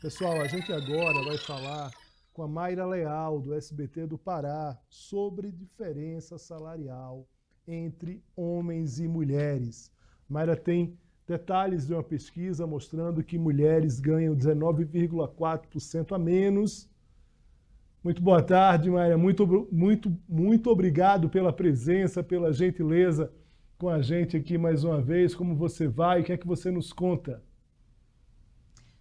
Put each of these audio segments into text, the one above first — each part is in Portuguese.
Pessoal, a gente agora vai falar com a Mayra Leal, do SBT do Pará, sobre diferença salarial entre homens e mulheres. Mayra tem detalhes de uma pesquisa mostrando que mulheres ganham 19,4% a menos. Muito boa tarde, Mayra. Muito, muito, muito obrigado pela presença, pela gentileza com a gente aqui mais uma vez. Como você vai? O que é que você nos conta?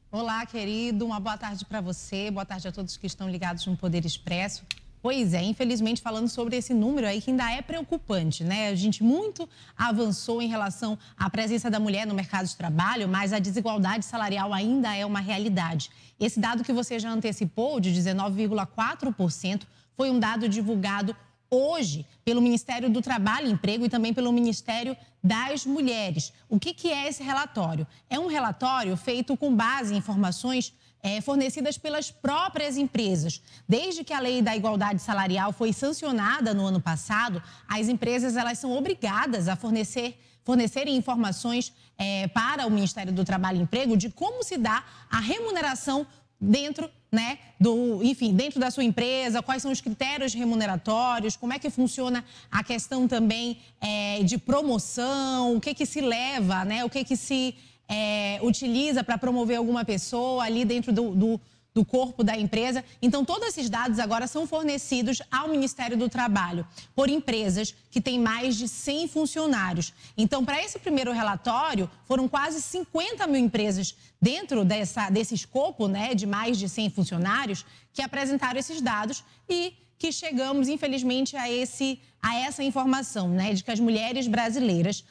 Olá, querido. Uma boa tarde para você. Boa tarde a todos que estão ligados no Poder Expresso. Pois é, infelizmente falando sobre esse número aí que ainda é preocupante, né? A gente muito avançou em relação à presença da mulher no mercado de trabalho, mas a desigualdade salarial ainda é uma realidade. Esse dado que você já antecipou, de 19,4%, foi um dado divulgado hoje pelo Ministério do Trabalho e Emprego e também pelo Ministério das Mulheres. O que, que é esse relatório? É um relatório feito com base em informações é, fornecidas pelas próprias empresas. Desde que a lei da igualdade salarial foi sancionada no ano passado, as empresas elas são obrigadas a fornecer fornecerem informações é, para o Ministério do Trabalho e Emprego de como se dá a remuneração dentro, né, do, enfim, dentro da sua empresa, quais são os critérios remuneratórios, como é que funciona a questão também é, de promoção, o que que se leva, né, o que que se é, utiliza para promover alguma pessoa ali dentro do, do do corpo da empresa. Então, todos esses dados agora são fornecidos ao Ministério do Trabalho por empresas que têm mais de 100 funcionários. Então, para esse primeiro relatório, foram quase 50 mil empresas dentro dessa, desse escopo né, de mais de 100 funcionários que apresentaram esses dados e que chegamos, infelizmente, a, esse, a essa informação, né, de que as mulheres brasileiras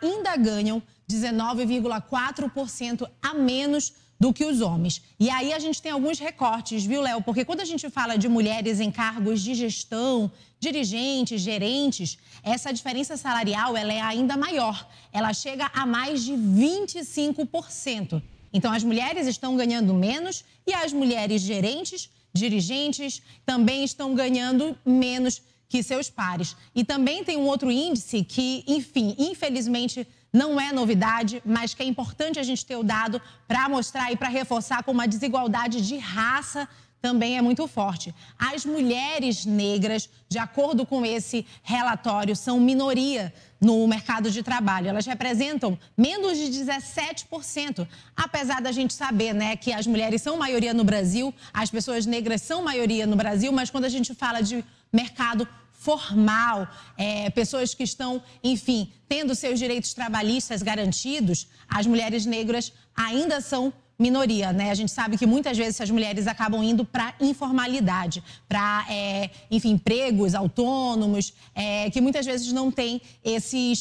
ainda ganham 19,4% a menos do que os homens. E aí a gente tem alguns recortes, viu, Léo? Porque quando a gente fala de mulheres em cargos de gestão, dirigentes, gerentes, essa diferença salarial ela é ainda maior. Ela chega a mais de 25%. Então as mulheres estão ganhando menos e as mulheres gerentes, dirigentes também estão ganhando menos que seus pares. E também tem um outro índice que, enfim, infelizmente não é novidade, mas que é importante a gente ter o dado para mostrar e para reforçar como a desigualdade de raça também é muito forte. As mulheres negras, de acordo com esse relatório, são minoria no mercado de trabalho. Elas representam menos de 17%. Apesar da gente saber, né, que as mulheres são maioria no Brasil, as pessoas negras são maioria no Brasil, mas quando a gente fala de mercado formal, é, pessoas que estão, enfim, tendo seus direitos trabalhistas garantidos, as mulheres negras ainda são minoria, né? A gente sabe que muitas vezes as mulheres acabam indo para informalidade, para, é, enfim, empregos autônomos, é, que muitas vezes não têm esses,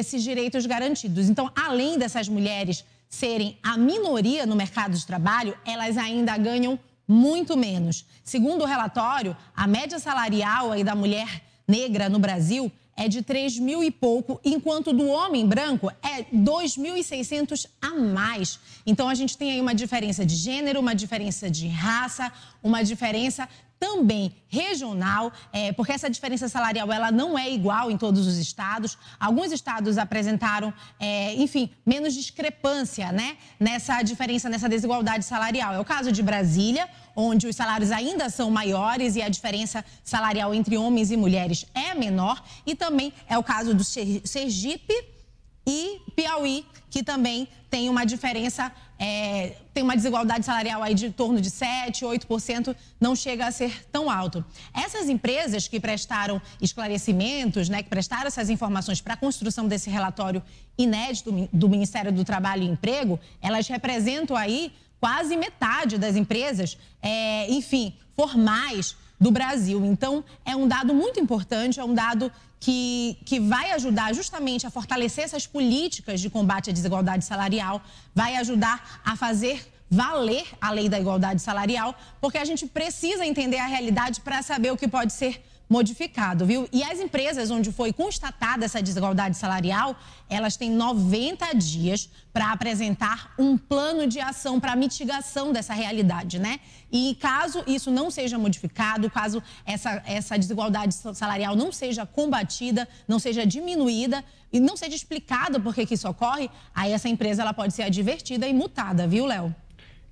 esses direitos garantidos. Então, além dessas mulheres serem a minoria no mercado de trabalho, elas ainda ganham muito menos. Segundo o relatório, a média salarial aí da mulher negra no Brasil é de 3 mil e pouco, enquanto do homem branco é 2.600 a mais. Então a gente tem aí uma diferença de gênero, uma diferença de raça, uma diferença também regional, é, porque essa diferença salarial ela não é igual em todos os estados. Alguns estados apresentaram, é, enfim, menos discrepância, né, nessa diferença, nessa desigualdade salarial. É o caso de Brasília, onde os salários ainda são maiores e a diferença salarial entre homens e mulheres é menor, e também é o caso do Sergipe e Piauí, que também tem uma diferença, é, tem uma desigualdade salarial aí de torno de 7%, 8%, não chega a ser tão alto. Essas empresas que prestaram esclarecimentos, né, que prestaram essas informações para a construção desse relatório inédito do Ministério do Trabalho e Emprego, elas representam aí quase metade das empresas, é, enfim, formais do Brasil. Então, é um dado muito importante, é um dado que, que vai ajudar justamente a fortalecer essas políticas de combate à desigualdade salarial, vai ajudar a fazer valer a lei da igualdade salarial, porque a gente precisa entender a realidade para saber o que pode ser modificado, viu? E as empresas onde foi constatada essa desigualdade salarial, elas têm 90 dias para apresentar um plano de ação para mitigação dessa realidade, né? E caso isso não seja modificado, caso essa, essa desigualdade salarial não seja combatida, não seja diminuída e não seja explicado por que isso ocorre, aí essa empresa ela pode ser advertida e multada, viu, Léo?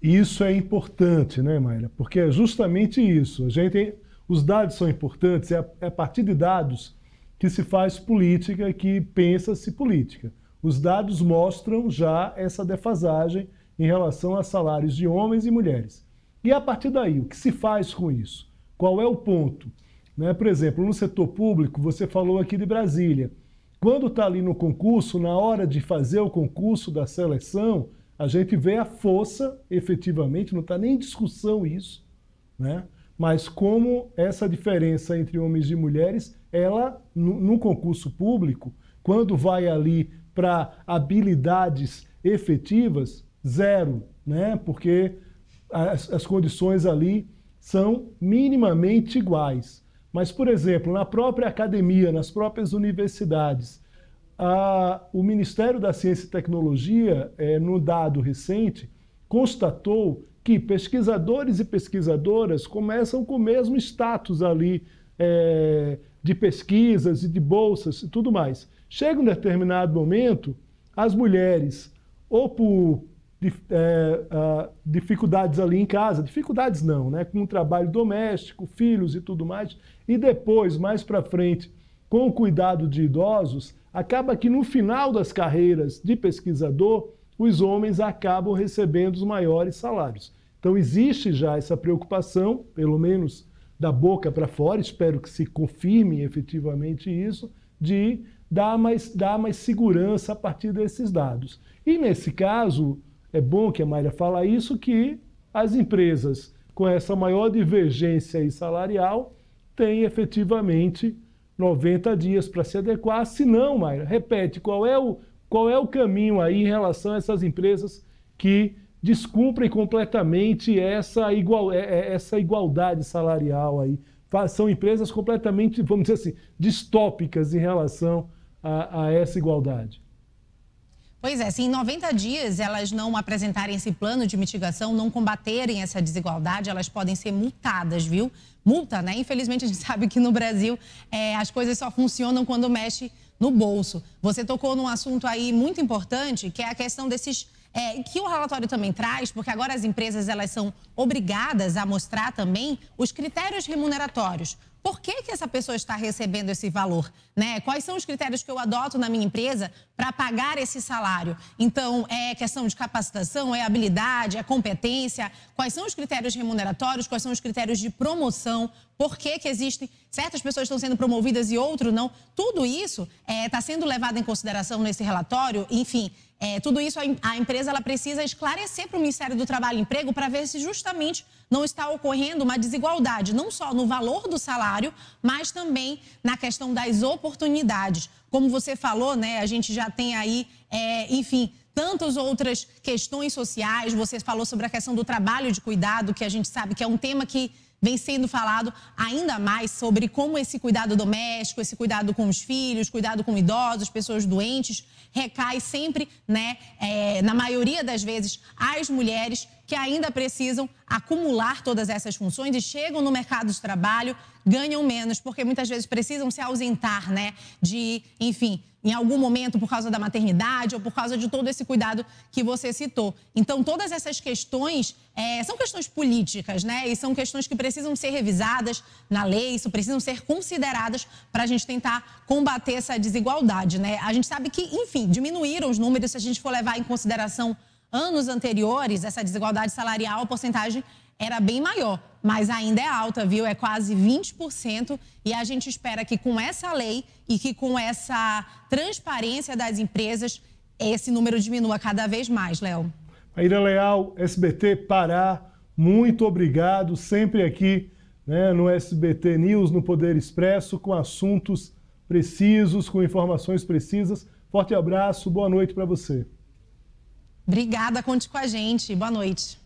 Isso é importante, né, Maíra? Porque é justamente isso. A gente os dados são importantes, é, é a partir de dados que se faz política, que pensa-se política. Os dados mostram já essa defasagem em relação a salários de homens e mulheres. E a partir daí, o que se faz com isso? Qual é o ponto? Né? Por exemplo, no setor público, você falou aqui de Brasília. Quando está ali no concurso, na hora de fazer o concurso da seleção, a gente vê a força, efetivamente, não está nem em discussão isso, né? mas como essa diferença entre homens e mulheres, ela, no, no concurso público, quando vai ali para habilidades efetivas, zero, né? Porque as, as condições ali são minimamente iguais. Mas, por exemplo, na própria academia, nas próprias universidades, a, o Ministério da Ciência e Tecnologia, é, eh, num dado recente, constatou que pesquisadores e pesquisadoras começam com o mesmo status ali é, de pesquisas e de bolsas e tudo mais. Chega um determinado momento, as mulheres, ou por é, dificuldades ali em casa, dificuldades não, né? com o trabalho doméstico, filhos e tudo mais, e depois, mais para frente, com o cuidado de idosos, acaba que no final das carreiras de pesquisador, os homens acabam recebendo os maiores salários. Então existe já essa preocupação, pelo menos da boca para fora, espero que se confirme efetivamente isso, de dar mais, dar mais segurança a partir desses dados. E nesse caso, é bom que a Mayra fala isso, que as empresas com essa maior divergência salarial têm efetivamente 90 dias para se adequar, se não, Mayra, repete, qual é o, qual é o caminho aí em relação a essas empresas que descumprem completamente essa, igual, é, é, essa igualdade salarial aí? São empresas completamente, vamos dizer assim, distópicas em relação a, a essa igualdade. Pois é, se em 90 dias elas não apresentarem esse plano de mitigação, não combaterem essa desigualdade, elas podem ser multadas, viu? Multa, né? Infelizmente a gente sabe que no Brasil é, as coisas só funcionam quando mexe no bolso. Você tocou num assunto aí muito importante, que é a questão desses é, que o relatório também traz, porque agora as empresas elas são obrigadas a mostrar também os critérios remuneratórios por que, que essa pessoa está recebendo esse valor, né? Quais são os critérios que eu adoto na minha empresa para pagar esse salário? Então, é questão de capacitação, é habilidade, é competência, quais são os critérios remuneratórios, quais são os critérios de promoção, por que, que existem certas pessoas estão sendo promovidas e outras não. Tudo isso está é, tá sendo levado em consideração nesse relatório, enfim. É, tudo isso a, empresa ela precisa esclarecer para o Ministério do Trabalho e Emprego para ver se justamente não está ocorrendo uma desigualdade, não só no valor do salário, salário, mas também na questão das oportunidades. Como você falou, né, a gente já tem aí, é, enfim, tantas outras questões sociais. Você falou sobre a questão do trabalho de cuidado, que a gente sabe que é um tema que vem sendo falado ainda mais sobre como esse cuidado doméstico, esse cuidado com os filhos, cuidado com idosos, pessoas doentes, recai sempre, né, é, na maioria das vezes, às mulheres que ainda precisam acumular todas essas funções e chegam no mercado de trabalho, ganham menos, porque muitas vezes precisam se ausentar, né? De, enfim, em algum momento por causa da maternidade ou por causa de todo esse cuidado que você citou. Então, todas essas questões é, são questões políticas, né? E são questões que precisam ser revisadas na lei, isso precisam ser consideradas para a gente tentar combater essa desigualdade, né? A gente sabe que, enfim, diminuíram os números se a gente for levar em consideração anos anteriores, essa desigualdade salarial, a porcentagem era bem maior, mas ainda é alta, viu? É quase 20% e a gente espera que com essa lei e que com essa transparência das empresas, esse número diminua cada vez mais, Léo. Maíra Leal, SBT Pará, muito obrigado, sempre aqui né, no SBT News, no Poder Expresso, com assuntos precisos, com informações precisas. Forte abraço, boa noite para você. Obrigada, conte com a gente. Boa noite.